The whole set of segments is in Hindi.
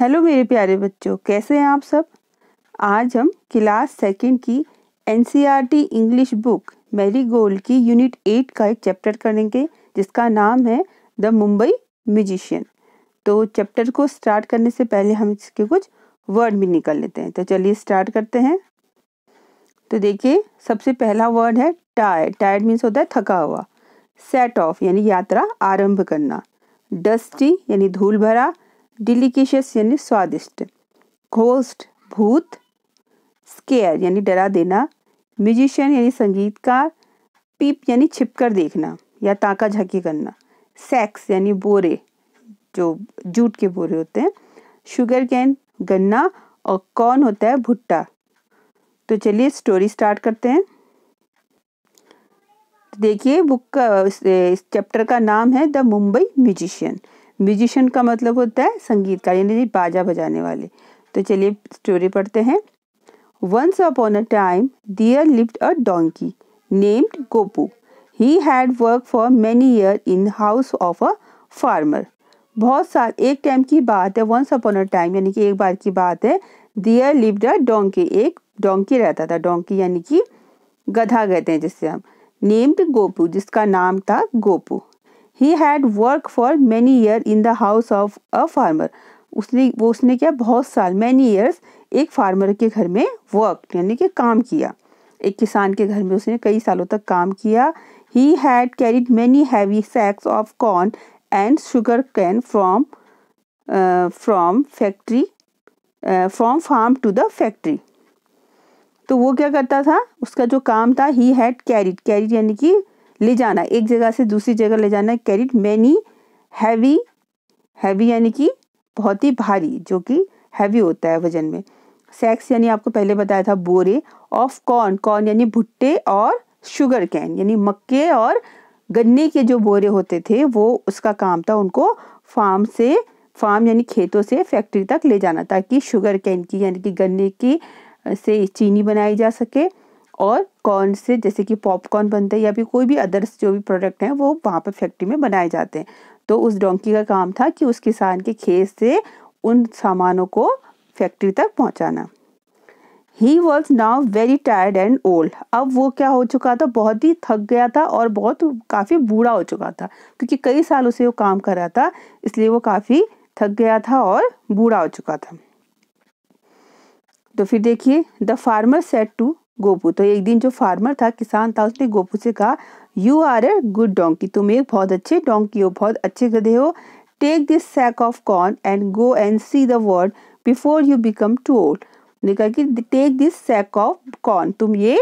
हेलो मेरे प्यारे बच्चों कैसे हैं आप सब आज हम क्लास सेकंड की an English book Marigold की यूनिट एट का एक चैप्टर करेंगे जिसका नाम है द मुंबई म्यूजिशियन तो चैप्टर को स्टार्ट करने से पहले हम इसके कुछ वर्ड भी निकाल लेते हैं तो चलिए स्टार्ट करते हैं तो देखिए सबसे पहला वर्ड है टायर टायर्ड मीन्स होता है थका हुआ सेट ऑफ यानी यात्रा आरंभ करना डस्टी यानी धूल भरा डिलीकेशियस यानी स्वादिष्ट घोस्ट भूत स्केयर यानी डरा देना म्यूजिशियन यानी संगीतकार पीप यानी छिपकर देखना या ताका झाकी करना सेक्स यानी बोरे जो जूट के बोरे होते हैं शुगर कैन गन्ना और कौन होता है भुट्टा तो चलिए स्टोरी स्टार्ट करते हैं देखिए बुक का इस चैप्टर का नाम है द मुंबई म्यूजिशियन म्यूजिशियन का मतलब होता है संगीतकार यानी बाजा बजाने वाले तो चलिए स्टोरी पढ़ते हैं once upon a time there lived a donkey named Gopu he had work for many year in house of a farmer बहुत साल एक टाइम की बात है वंस अपॉन अ टाइम यानी कि एक बार की बात है दियर लिव्ड अ डोंकी एक डोंकी रहता था डोंकी यानी कि गधा कहते हैं जिससे हम नेम्ड गोपू जिसका नाम था Gopu he had work for many year in the house of a farmer उसने वो उसने क्या बहुत साल मैनी ईयर्स एक फार्मर के घर में वर्क यानी कि काम किया एक किसान के घर में उसने कई सालों तक काम किया he had carried many heavy sacks of corn and sugarcane from from factory from farm to the factory तो वो क्या करता था उसका जो काम था ही हैड कैरिड कैरिड यानी कि ले जाना एक जगह से दूसरी जगह ले जाना कैरिड मैनी हैवी हैवी यानी कि बहुत ही भारी जो कि हैवी होता है वजन में सेक्स यानी आपको पहले बताया था बोरे ऑफ कॉर्न कॉर्न यानी भुट्टे और शुगर कैन यानी मक्के और गन्ने के जो बोरे होते थे वो उसका काम था उनको फार्म से फार्म यानी खेतों से फैक्ट्री तक ले जाना ताकि शुगर कैन की यानी कि गन्ने की से चीनी बनाई जा सके और कॉर्न से जैसे कि पॉपकॉर्न बनते हैं या भी कोई भी अदर्स जो भी प्रोडक्ट हैं वो वहाँ पर फैक्ट्री में बनाए जाते हैं तो उस डोंकी का काम था कि उस किसान के खेत से उन सामानों को फैक्ट्री तक पहुँचाना he was now very tired and old अब वो क्या हो चुका था बहुत ही थक गया था और बहुत काफ़ी बूढ़ा हो चुका था क्योंकि कई साल उसे वो काम कर रहा था इसलिए वो काफ़ी थक गया था और बूढ़ा हो चुका था तो फिर देखिए the farmer said to Gopu तो एक दिन जो फार्मर था किसान था उसने गोपू से कहा you are a good donkey तुम एक बहुत अच्छे डोंकी हो बहुत अच्छे गधे हो take this sack of corn and go and see the world before you become too old ने कहा कि take this sack of corn तुम ये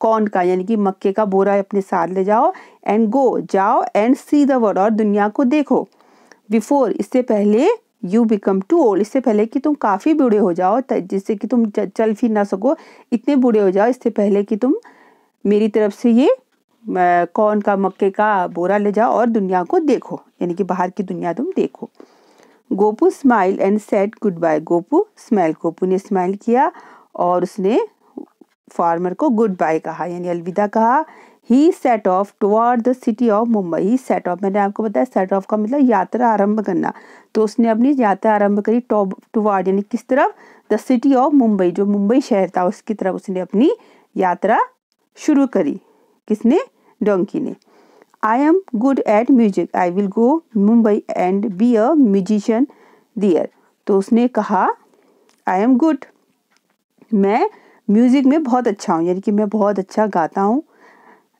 कॉर्न का यानी कि मक्के का बोरा अपने साथ ले जाओ एंड गो जाओ एंड सी द वर्ल्ड और दुनिया को देखो बिफोर इससे पहले यू बिकम टू ओल्ड इससे पहले कि तुम काफ़ी बूढ़े हो जाओ जिससे कि तुम चल फिर ना सको इतने बूढ़े हो जाओ इससे पहले कि तुम मेरी तरफ से ये कौन का मक्के का बोरा ले जाओ और दुनिया को देखो यानी कि बाहर की दुनिया तुम देखो Gopu smile and said goodbye Gopu smile Gopu ने स्माइल किया और उसने फार्मर को गुड बाय कहा यानी अलविदा कहा he set off toward the city of Mumbai he set off मैंने आपको बताया सेट ऑफ का मतलब यात्रा आरंभ करना तो उसने अपनी यात्रा आरंभ करी टुवार्ड यानी किस तरफ द सिटी ऑफ मुंबई जो मुंबई शहर था उसकी तरफ उसने अपनी यात्रा शुरू करी किसने डोंकी ने I am good at music I will go Mumbai and be a musician there तो उसने कहा आई एम गुड मैं म्यूज़िक में बहुत अच्छा हूँ यानी कि मैं बहुत अच्छा गाता हूँ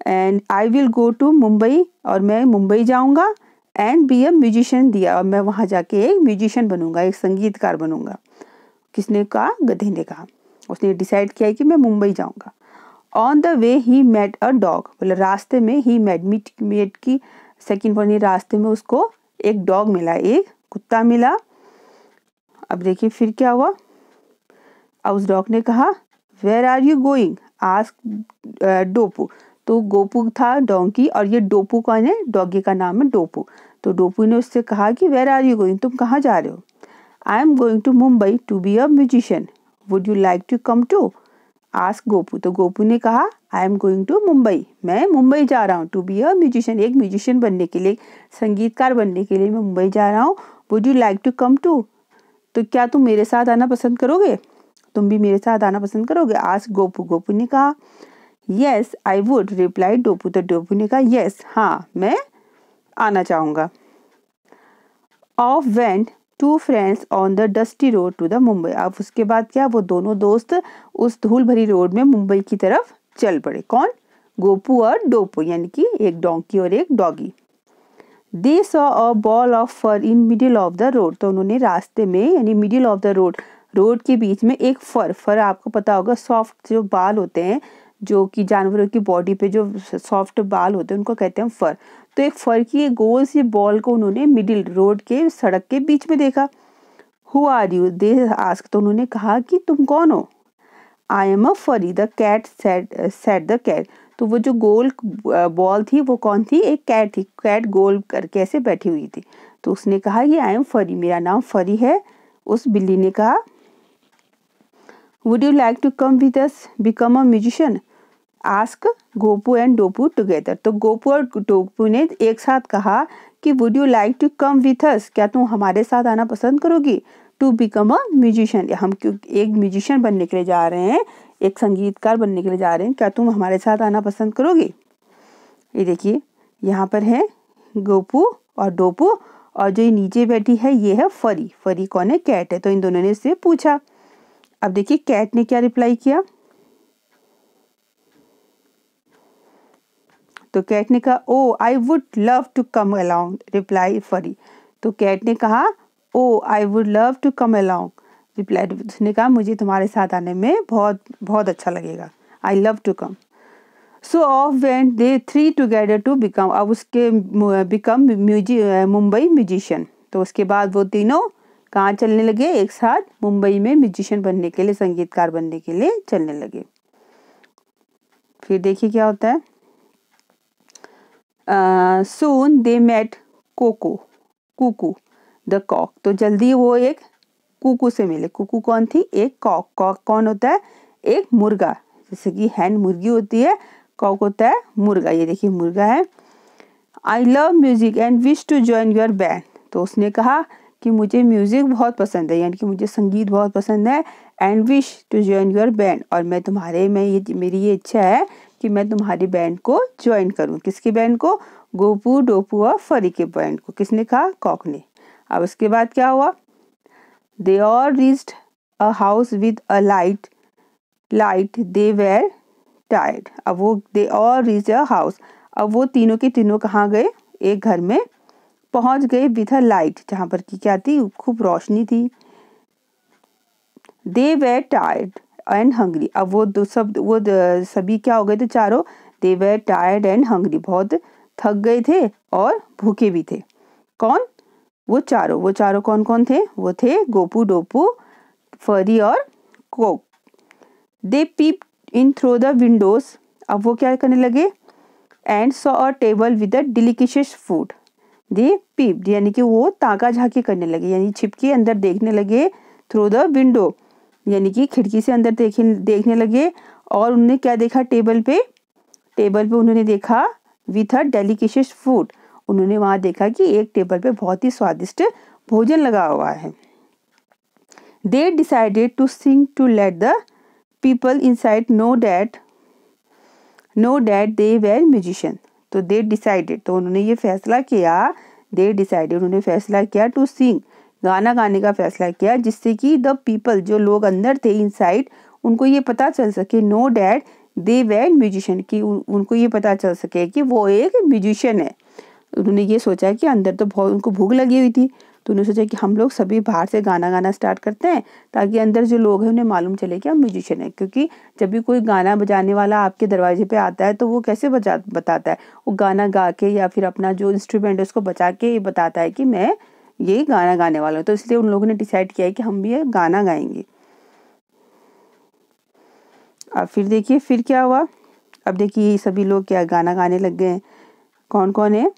and I will go to Mumbai और मैं मुंबई जाऊंगा एंड बी ए म्यूजिशियन दिया और मैं वहाँ जाके एक म्यूजिशियन बनूंगा एक संगीतकार बनूंगा किसने कहा गधे ने कहा उसने डिसाइड किया कि मैं मुंबई जाऊँगा on the way he met a dog मतलब रास्ते में ही मेट मीट मेट की सेकेंड वर्ड रास्ते में उसको एक डॉग मिला एक कुत्ता मिला अब देखिए फिर क्या हुआ अब उस डॉग ने कहा where are you going ask Dopu तो गोपू था डोंकी और ये डोपू कौन है डॉगी का नाम है डोपू तो डोपू ने उससे कहा कि वेर आर यू गोइंग तुम कहाँ जा रहे हो I am going to Mumbai to be a musician would you like to come too ask Gopu तो गोपू ने कहा I am going to Mumbai मैं मुंबई जा रहा हूँ टू बी अ म्यूजिशियन एक म्यूजिशियन बनने के लिए संगीतकार बनने के लिए मैं मुंबई जा रहा हूँ would you like to come too तो क्या तुम मेरे साथ आना पसंद करोगे तुम भी मेरे साथ आना पसंद करोगे आस्क गोपू गोपू ने कहा yes I would reply Dopu तो डोपू ने कहा यस हाँ मैं आना चाहूँगा off went two friends on the dusty road to the Mumbai अब उसके बाद क्या वो दोनों दोस्त उस धूल भरी रोड में मुंबई की तरफ चल पड़े कौन गोपू और डोपू यानी कि एक डोंकी और एक doggy they saw a ball of fur in middle of the road तो उन्होंने रास्ते में यानी middle of the road road के बीच में एक फर फर आपको पता होगा सॉफ्ट जो बाल होते हैं जो कि जानवरों की बॉडी पे जो सॉफ्ट बाल होते हैं उनको कहते हैं फर तो एक फर की एक गोल सी बॉल को उन्होंने मिडिल रोड के सड़क के बीच में देखा who are you they ask तो उन्होंने कहा कि तुम कौन हो I am a Furry the cat said said the cat तो वो जो गोल बॉल थी वो कौन थी एक कैट थी कैट गोल करके ऐसे बैठी हुई थी तो उसने कहा ये आई एम फरी मेरा नाम फरी है उस बिल्ली ने कहा Would you like to come with us, become a musician? Ask Gopu and Dopu together तो गोपू और डोपू ने एक साथ कहा कि would you like to come with us क्या तुम हमारे साथ आना पसंद करोगी टू बिकम अ म्यूजिशियन हम क्यों एक म्यूजिशियन बनने के लिए जा रहे हैं एक संगीतकार बनने के लिए जा रहे हैं क्या तुम हमारे साथ आना पसंद करोगी ये देखिए यहाँ पर है गोपू और डोपू और जो ये नीचे बैठी है ये है फरी फरी कौन है कैट है तो इन दोनों ने इससे पूछा अब देखिए कैट ने क्या रिप्लाई किया तो कैट ने कहा oh I would love to come along reply Furry तो कैट ने कहा oh I would love to come along reply उसने कहा मुझे तुम्हारे साथ आने में बहुत बहुत अच्छा लगेगा I love to come so off went they three together to become अब उसके बिकम म्यूजिक मुंबई म्यूजिशियन तो उसके बाद वो तीनों कहाँ चलने लगे एक साथ मुंबई में म्यूजिशियन बनने के लिए संगीतकार बनने के लिए चलने लगे फिर देखिए क्या होता है soon they met Coco Kuku the cock तो जल्दी वो एक कुकू से मिले कुकू कौन थी एक कॉक कॉक कौन होता है एक मुर्गा जैसे कि हैंड मुर्गी होती है कॉक होता है मुर्गा ये देखिए मुर्गा है I love music and wish to join your band तो उसने कहा कि मुझे म्यूज़िक बहुत पसंद है यानी कि मुझे संगीत बहुत पसंद है and wish to join your band और मैं तुम्हारे में ये मेरी ये इच्छा है कि मैं तुम्हारी बैंड को ज्वाइन करूँ किसकी बैंड को गोपू डोपू और फरी के बैंड को किसने कहा कॉक ने अब उसके बाद क्या हुआ दे और reached a house with a light light they were tired अब वो दे और रीच अ हाउस अब वो तीनों के तीनों कहाँ गए एक घर में पहुंच गए विथ अ लाइट जहाँ पर की क्या थी खूब रोशनी थी they were tired and hungry अब वो दो सब वो सभी क्या हो गए थे चारों they were tired and hungry बहुत थक गए थे और भूखे भी थे कौन वो चारों वो चारों कौन कौन थे वो थे गोपू डोपू फरी और cock they peep in through the windows अब वो क्या करने लगे and saw a table with a delicious food they peep यानी कि वो ताका झाकी करने लगे यानी छिपके अंदर देखने लगे थ्रू द विंडो यानी कि खिड़की से अंदर देखे देखने लगे और उन्होंने क्या देखा टेबल पे टेबल पे उन्होंने देखा विथ अ डेलीकेशियस फूड उन्होंने वहाँ देखा कि एक टेबल पे बहुत ही स्वादिष्ट भोजन लगा हुआ है they decided to sing to let the people inside know that know that they were musician तो दे डिसाइडेड तो उन्होंने ये फैसला किया दे डिसाइडेड उन्होंने फैसला किया टू सिंग गाना गाने का फैसला किया जिससे कि द पीपल जो लोग अंदर थे इन उनको ये पता चल सके नो डैट दे वैर म्यूजिशियन की उनको ये पता चल सके कि वो एक म्यूजिशियन है उन्होंने ये सोचा कि अंदर तो बहुत उनको भूख लगी हुई थी तो उन्होंने सोचा कि हम लोग सभी बाहर से गाना गाना स्टार्ट करते हैं ताकि अंदर जो लोग हैं उन्हें मालूम चले कि हम म्यूजिशियन हैं क्योंकि जब भी कोई गाना बजाने वाला आपके दरवाजे पर आता है तो वो कैसे बजा बताता है वो गाना गा के या फिर अपना जो इंस्ट्रूमेंट है उसको बचा के ये बताता है कि मैं ये गाना गाने वाला हूँ तो इसलिए उन लोगों ने डिसाइड किया है कि हम भी ये गाना गाएंगे अब फिर देखिए फिर क्या हुआ अब देखिए सभी लोग क्या गाना गाने लग गए हैं कौन कौन है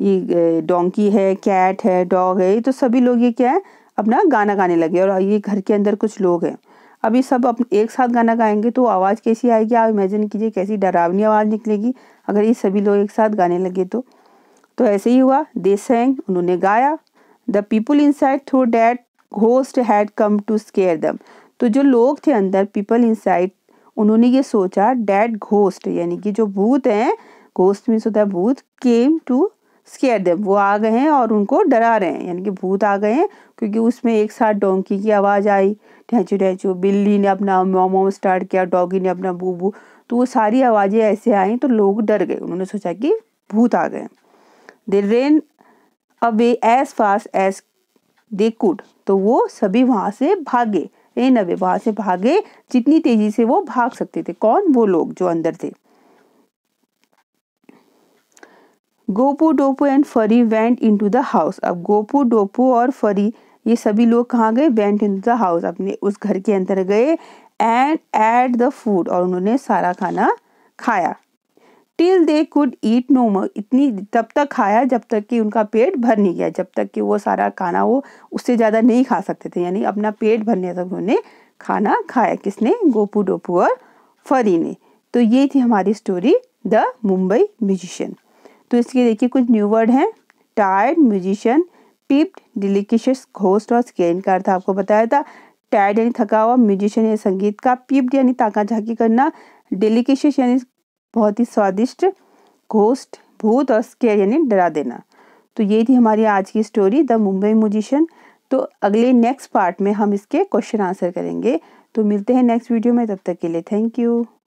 ये डोंकी है कैट है डॉग है ये तो सभी लोग ये क्या है अपना गाना गाने लगे और ये घर के अंदर कुछ लोग हैं अभी सब अप एक साथ गाना गाएंगे तो आवाज़ कैसी आएगी आप इमेजिन कीजिए कैसी डरावनी आवाज़ निकलेगी अगर ये सभी लोग एक साथ गाने लगे तो तो ऐसे ही हुआ दे सेंग उन्होंने गाया the people inside thought that ghost had come to scare them तो जो लोग थे अंदर पीपल इन साइड उन्होंने ये सोचा डैट घोस्ट यानी कि जो भूत हैं घोस्ट मीन्स होता है भूत केम टू स्केयर देम वो आ गए हैं और उनको डरा रहे हैं यानी कि भूत आ गए हैं क्योंकि उसमें एक साथ डोंकी की आवाज़ आई ढेंचू ढैचू बिल्ली ने अपना मोमो स्टार्ट किया डॉगी ने अपना बू बू तो वो सारी आवाज़ें ऐसे आई तो लोग डर गए उन्होंने सोचा कि भूत आ गए they ran away as fast as they could तो वो सभी वहाँ से भागे रेन अवे वहाँ से भागे जितनी तेज़ी से वो भाग सकते थे कौन वो लोग जो अंदर थे Gopu Dopu and Furry went into the house अब गोपू डोपू और फरी ये सभी लोग कहाँ गए वेंट इन द हाउस अपने उस घर के अंदर गए एंड एट द फूड और उन्होंने सारा खाना खाया till they could eat no more इतनी तब तक खाया जब तक कि उनका पेट भर नहीं गया जब तक कि वो सारा खाना वो उससे ज़्यादा नहीं खा सकते थे यानी अपना पेट भरने तक उन्होंने खाना खाया किसने गोपू डोपू और फरी ने तो ये थी हमारी स्टोरी द मुंबई म्यूजिशियन तो इसके देखिए कुछ न्यू वर्ड हैं tired musician peeped delicious ghost और स्कैन का अर्थ आपको बताया था टायर्ड यानी थका हुआ म्यूजिशियन या संगीत का पिप्ड यानी ताका झाकी करना डिलिकिशियस यानी बहुत ही स्वादिष्ट घोस्ट भूत और स्केयर यानी डरा देना तो ये थी हमारी आज की स्टोरी द मुंबई म्यूजिशियन तो अगले नेक्स्ट पार्ट में हम इसके क्वेश्चन आंसर करेंगे तो मिलते हैं नेक्स्ट वीडियो में तब तक के लिए थैंक यू